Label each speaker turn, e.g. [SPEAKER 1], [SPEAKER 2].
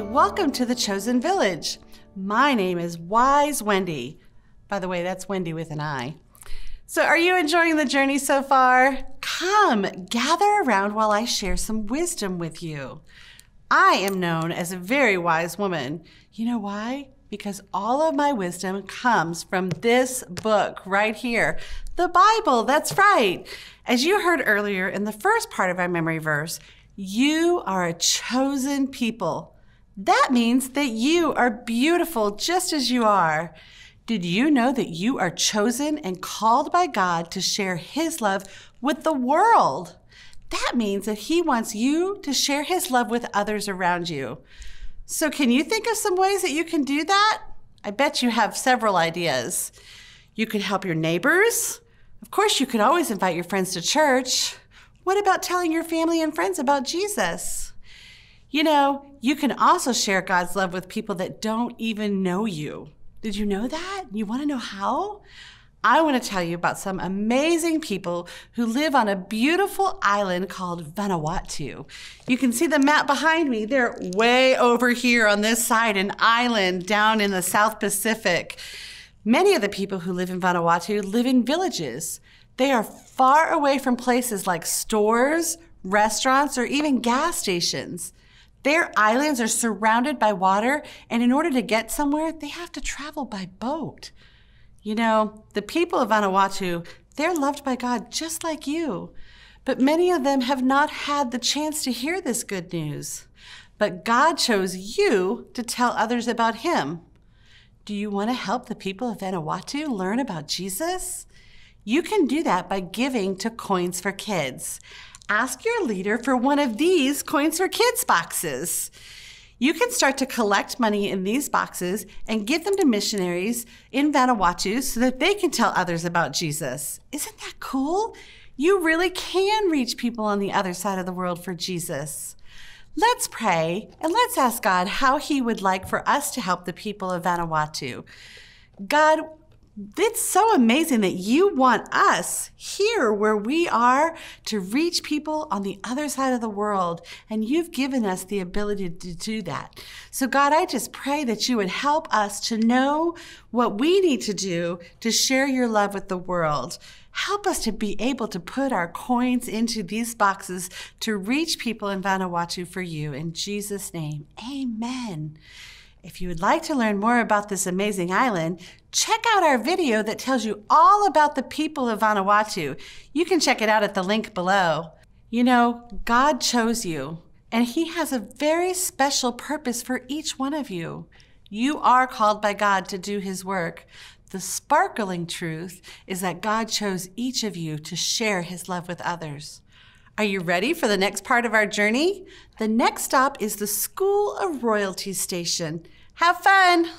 [SPEAKER 1] welcome to the Chosen Village. My name is Wise Wendy. By the way, that's Wendy with an I. So, are you enjoying the journey so far? Come, gather around while I share some wisdom with you. I am known as a very wise woman. You know why? Because all of my wisdom comes from this book right here, the Bible. That's right. As you heard earlier in the first part of our memory verse, you are a chosen people, that means that you are beautiful just as you are. Did you know that you are chosen and called by God to share His love with the world? That means that He wants you to share His love with others around you. So, can you think of some ways that you can do that? I bet you have several ideas. You could help your neighbors. Of course, you could always invite your friends to church. What about telling your family and friends about Jesus? You know, you can also share God's love with people that don't even know you. Did you know that? You want to know how? I want to tell you about some amazing people who live on a beautiful island called Vanuatu. You can see the map behind me. They're way over here on this side, an island down in the South Pacific. Many of the people who live in Vanuatu live in villages. They are far away from places like stores, restaurants, or even gas stations. Their islands are surrounded by water, and in order to get somewhere, they have to travel by boat. You know, the people of Vanuatu, they're loved by God just like you. But many of them have not had the chance to hear this good news. But God chose you to tell others about Him. Do you want to help the people of Vanuatu learn about Jesus? You can do that by giving to Coins for Kids ask your leader for one of these Coins for Kids boxes. You can start to collect money in these boxes and give them to missionaries in Vanuatu so that they can tell others about Jesus. Isn't that cool? You really can reach people on the other side of the world for Jesus. Let's pray and let's ask God how He would like for us to help the people of Vanuatu. God, it's so amazing that you want us here where we are to reach people on the other side of the world. And you've given us the ability to do that. So, God, I just pray that you would help us to know what we need to do to share your love with the world. Help us to be able to put our coins into these boxes to reach people in Vanuatu for you. In Jesus' name, amen. If you would like to learn more about this amazing island, check out our video that tells you all about the people of Vanuatu. You can check it out at the link below. You know, God chose you, and He has a very special purpose for each one of you. You are called by God to do His work. The sparkling truth is that God chose each of you to share His love with others. Are you ready for the next part of our journey? The next stop is the School of Royalty Station. Have fun!